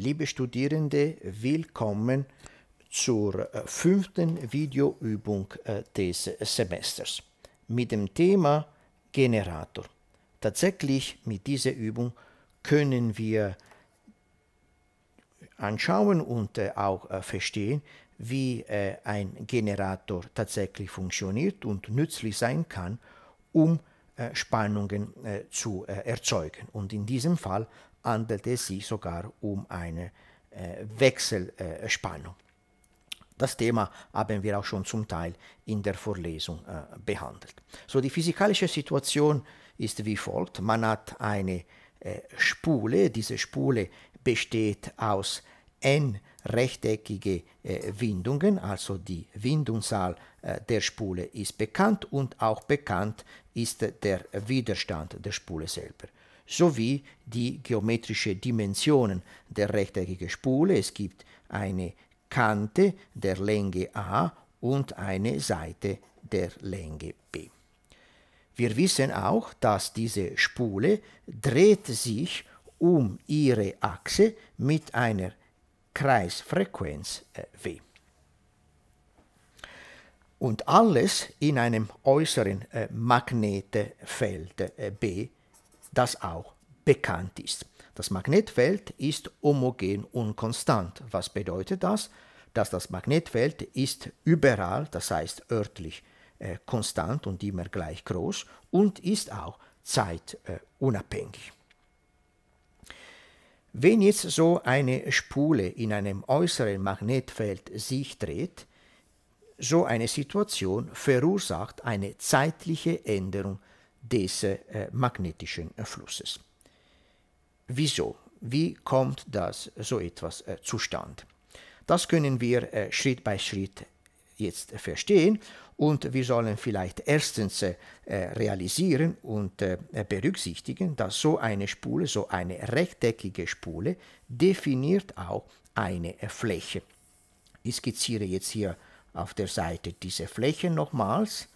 liebe Studierende, willkommen zur äh, fünften Videoübung äh, des Semesters mit dem Thema Generator. Tatsächlich mit dieser Übung können wir anschauen und äh, auch verstehen, wie ein Generator tatsächlich funktioniert und nützlich sein kann, um Spannungen zu erzeugen. Und in diesem Fall handelte es sich sogar um eine äh, Wechselspannung. Das Thema haben wir auch schon zum Teil in der Vorlesung äh, behandelt. So, die physikalische Situation ist wie folgt. Man hat eine äh, Spule. Diese Spule besteht aus n rechteckige äh, Windungen, also die Windungszahl äh, der Spule ist bekannt und auch bekannt ist der Widerstand der Spule selber sowie die geometrischen Dimensionen der rechteckigen Spule. Es gibt eine Kante der Länge a und eine Seite der Länge b. Wir wissen auch, dass diese Spule dreht sich um ihre Achse mit einer Kreisfrequenz w. Äh, und alles in einem äußeren äh, Magnetfeld äh, B das auch bekannt ist. Das Magnetfeld ist homogen und konstant. Was bedeutet das? Dass das Magnetfeld ist überall, das heißt örtlich äh, konstant und immer gleich groß und ist auch zeitunabhängig. Äh, Wenn jetzt so eine Spule in einem äußeren Magnetfeld sich dreht, so eine Situation verursacht eine zeitliche Änderung des äh, magnetischen äh, Flusses. Wieso? Wie kommt das äh, so etwas äh, zustande? Das können wir äh, Schritt bei Schritt jetzt äh, verstehen und wir sollen vielleicht erstens realisieren und berücksichtigen, dass so eine Spule, so eine rechteckige Spule definiert auch eine Fläche. Ich skizziere jetzt hier auf der Seite diese Fläche nochmals.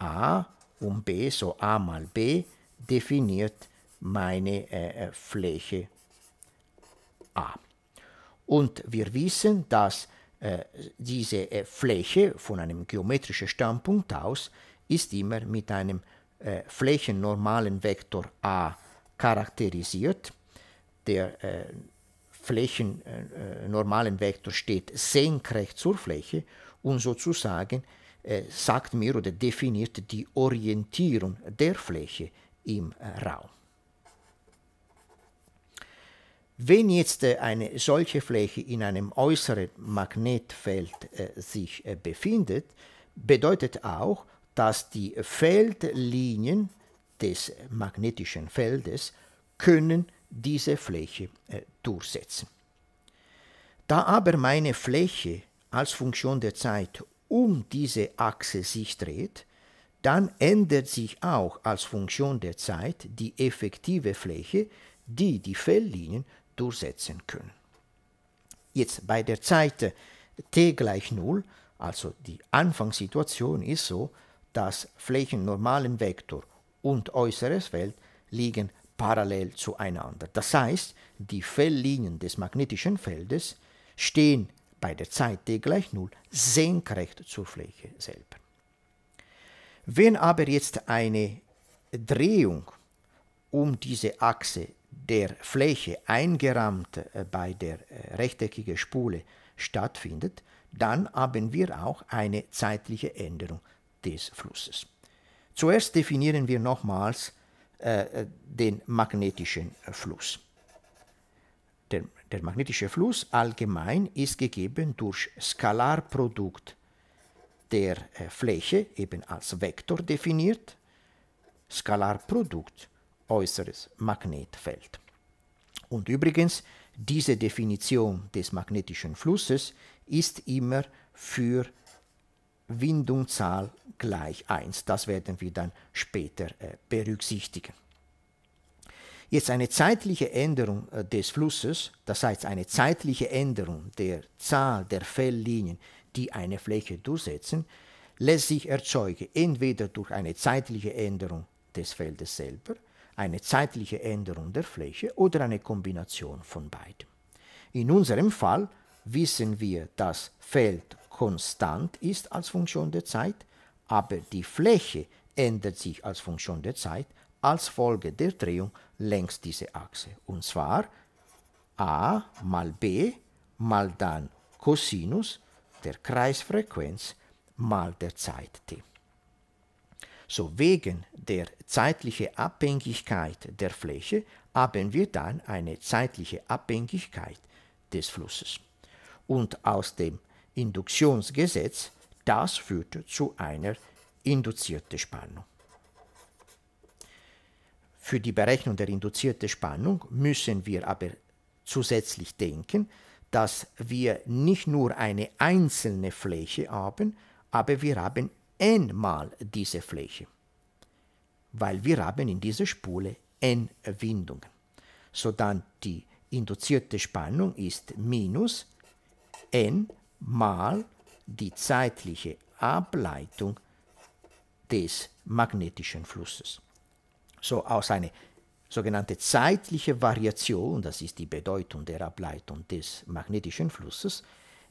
A, um b, so a mal b, definiert meine äh, äh, Fläche a. Und wir wissen, dass äh, diese äh, Fläche von einem geometrischen Standpunkt aus ist immer mit einem äh, flächennormalen Vektor a charakterisiert. Der äh, flächennormalen Vektor steht senkrecht zur Fläche und sozusagen äh, sagt mir oder definiert die Orientierung der Fläche im äh, Raum. Wenn jetzt eh, eine solche Fläche in einem äußeren Magnetfeld eh, sich befindet, bedeutet auch, dass die Feldlinien des magnetischen Feldes können diese Fläche durchsetzen. Da aber meine Fläche als Funktion der Zeit um diese Achse sich dreht, dann ändert sich auch als Funktion der Zeit die effektive Fläche, die die Felllinien durchsetzen können. Jetzt bei der Zeit t gleich 0, also die Anfangssituation ist so, dass flächennormalen Vektor und äußeres Feld liegen parallel zueinander. Das heißt, die Felllinien des magnetischen Feldes stehen bei der Zeit t gleich 0 senkrecht zur Fläche selber. Wenn aber jetzt eine Drehung um diese Achse der Fläche eingerahmt äh, bei der äh, rechteckigen Spule stattfindet, dann haben wir auch eine zeitliche Änderung des Flusses. Zuerst definieren wir nochmals äh, äh den magnetischen Fluss. Der magnetische Fluss allgemein ist gegeben durch Skalarprodukt der äh, Fläche, eben als Vektor definiert, Skalarprodukt äußeres Magnetfeld. Und übrigens, diese Definition des magnetischen Flusses ist immer für Windungszahl gleich 1. Das werden wir dann später äh, berücksichtigen. Jetzt eine zeitliche Änderung äh, des Flusses, das heißt eine zeitliche Änderung der Zahl der Felllinien, die eine Fläche durchsetzen, lässt sich erzeugen entweder durch eine zeitliche Änderung des Feldes selber, eine zeitliche Änderung der Fläche oder eine Kombination von beidem. In unserem Fall wissen wir, dass Feld konstant ist als Funktion der Zeit, aber die Fläche ändert sich als Funktion der Zeit als Folge der Drehung längs dieser Achse. Und zwar a mal b mal dann Cosinus der Kreisfrequenz mal der Zeit t. So wegen der zeitlichen Abhängigkeit der Fläche haben wir dann eine zeitliche Abhängigkeit des Flusses. Und aus dem Induktionsgesetz, das führt zu einer induzierten Spannung. Für die Berechnung der induzierten Spannung müssen wir aber zusätzlich denken, dass wir nicht nur eine einzelne Fläche haben, aber wir haben n mal diese Fläche, weil wir haben in dieser Spule n Windungen. Sodann die induzierte Spannung ist minus n mal die zeitliche Ableitung des magnetischen Flusses so aus einer sogenannten zeitlichen Variation, das ist die Bedeutung der Ableitung des magnetischen Flusses,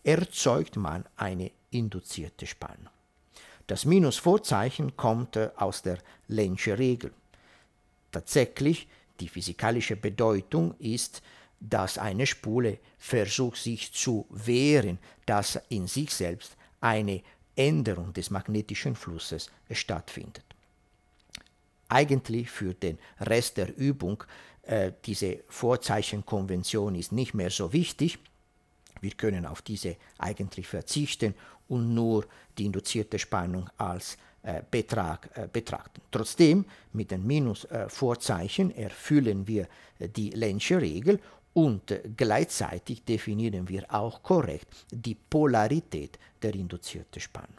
erzeugt man eine induzierte Spannung. Das Minusvorzeichen kommt äh, aus der Lensche Regel. Tatsächlich, die physikalische Bedeutung ist, dass eine Spule versucht sich zu wehren, dass in sich selbst eine Änderung des magnetischen Flusses stattfindet eigentlich für den Rest der Übung äh, diese Vorzeichenkonvention ist nicht mehr so wichtig. Wir können auf diese eigentlich verzichten und nur die induzierte Spannung als äh, Betrag äh, betrachten. Trotzdem, mit den Minusvorzeichen äh, erfüllen wir äh, die Lensche Regel und äh, gleichzeitig definieren wir auch korrekt die Polarität der induzierten Spannung.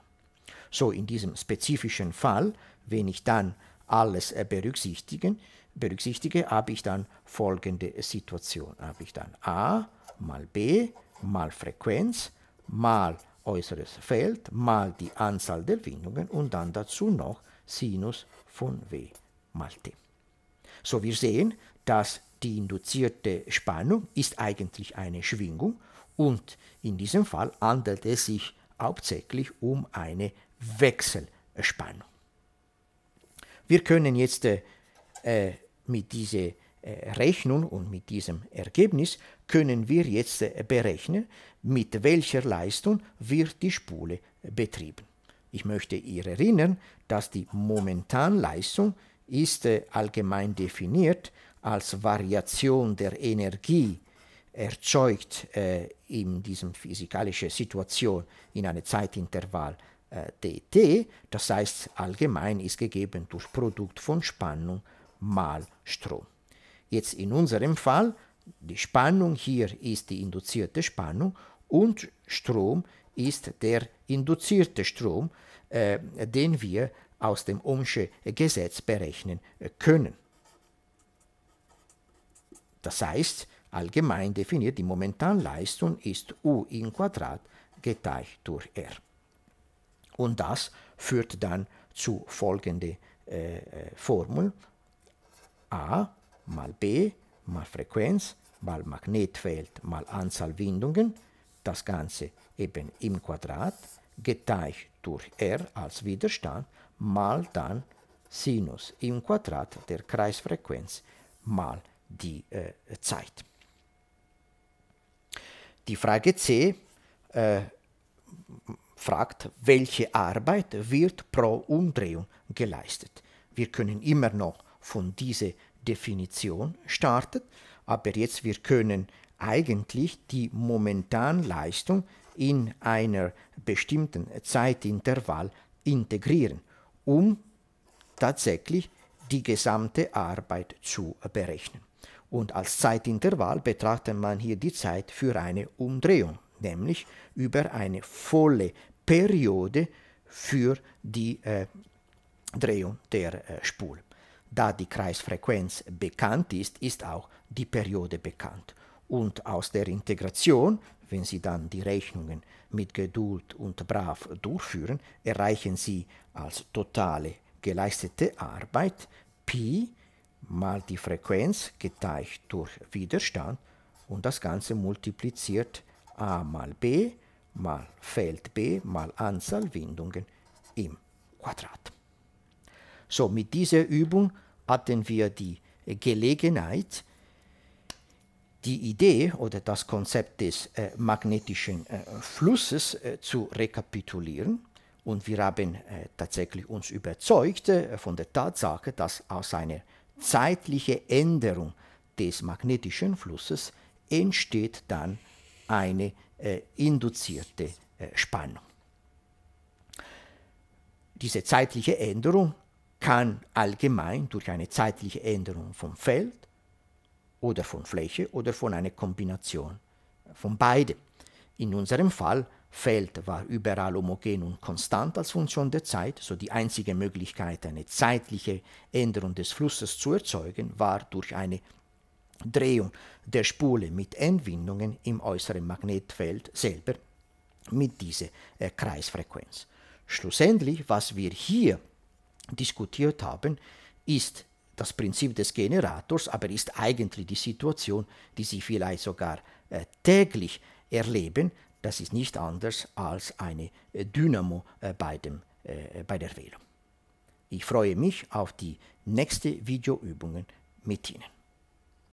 So in diesem spezifischen Fall, wenn ich dann alles äh, berücksichtigen, berücksichtige, habe ich dann folgende Situation. Habe ich dann a mal b mal Frequenz mal äußeres Feld mal die Anzahl der Windungen und dann dazu noch Sinus von w mal t. So, wir sehen, dass die induzierte Spannung ist eigentlich eine Schwingung und in diesem Fall handelt es sich hauptsächlich um eine Wechselspannung. Wir können jetzt äh, mit dieser äh, Rechnung und mit diesem Ergebnis können wir jetzt äh, berechnen, mit welcher Leistung wird die Spule äh, betrieben. Ich möchte ihr erinnern, dass die Momentanleistung ist allgemein definiert als Variation der Energie erzeugt in diesem physikalischen Situation in einem Zeitintervall äh, dt, das heißt allgemein ist gegeben durch Produkt von Spannung mal Strom. Jetzt in unserem Fall, die Spannung hier ist die induzierte Spannung und Strom ist der induzierte Strom, äh, den wir aus dem Ohmsche Gesetz berechnen äh, können. Das heißt, allgemein definiert, die Momentanleistung ist U in Quadrat geteilt durch R. Und das führt dann zu folgende äh, äh Formel. A mal B mal Frequenz mal Magnetfeld mal Anzahl Windungen, das Ganze eben im Quadrat, geteilt durch R als Widerstand, mal dann Sinus im Quadrat der Kreisfrequenz mal die äh, Zeit. Die Frage C äh, fragt, welche Arbeit wird pro Umdrehung geleistet. Wir können immer noch von dieser Definition starten, aber jetzt wir können eigentlich die Momentanleistung in einer bestimmten Zeitintervall integrieren, um tatsächlich die gesamte Arbeit zu berechnen. Und als Zeitintervall betrachtet man hier die Zeit für eine Umdrehung, nämlich über eine volle Periode für die äh, Drehung der äh, Spul. Da die Kreisfrequenz bekannt ist, ist auch die Periode bekannt. Und aus der Integration, wenn Sie dann die Rechnungen mit Geduld und brav durchführen, erreichen Sie als totale geleistete Arbeit Pi mal die Frequenz geteilt durch Widerstand und das Ganze multipliziert a mal b mal Feld B mal Anzahl Windungen im Quadrat. So, mit dieser Übung hatten wir die Gelegenheit, die Idee oder das Konzept des äh, magnetischen äh, Flusses äh, zu rekapitulieren. Und wir haben äh, tatsächlich uns überzeugt äh, von der Tatsache, dass aus einer zeitlichen Änderung des magnetischen Flusses entsteht dann eine äh, induzierte äh, Spannung. Diese zeitliche Änderung kann allgemein durch eine zeitliche Änderung vom Feld oder von Fläche oder von einer Kombination von beiden. In unserem Fall Feld war überall homogen und konstant als Funktion der Zeit, so die einzige Möglichkeit, eine zeitliche Änderung des Flusses zu erzeugen, war durch eine Drehung der Spule mit Entwindungen im äußeren Magnetfeld selber mit dieser äh, Kreisfrequenz. Schlussendlich, was wir hier diskutiert haben, ist das Prinzip des Generators, aber ist eigentlich die Situation, die Sie vielleicht sogar äh, täglich erleben. Das ist nicht anders als eine äh, Dynamo äh, bei, dem, äh, bei der Wählung. Ich freue mich auf die nächste Videoübungen mit Ihnen.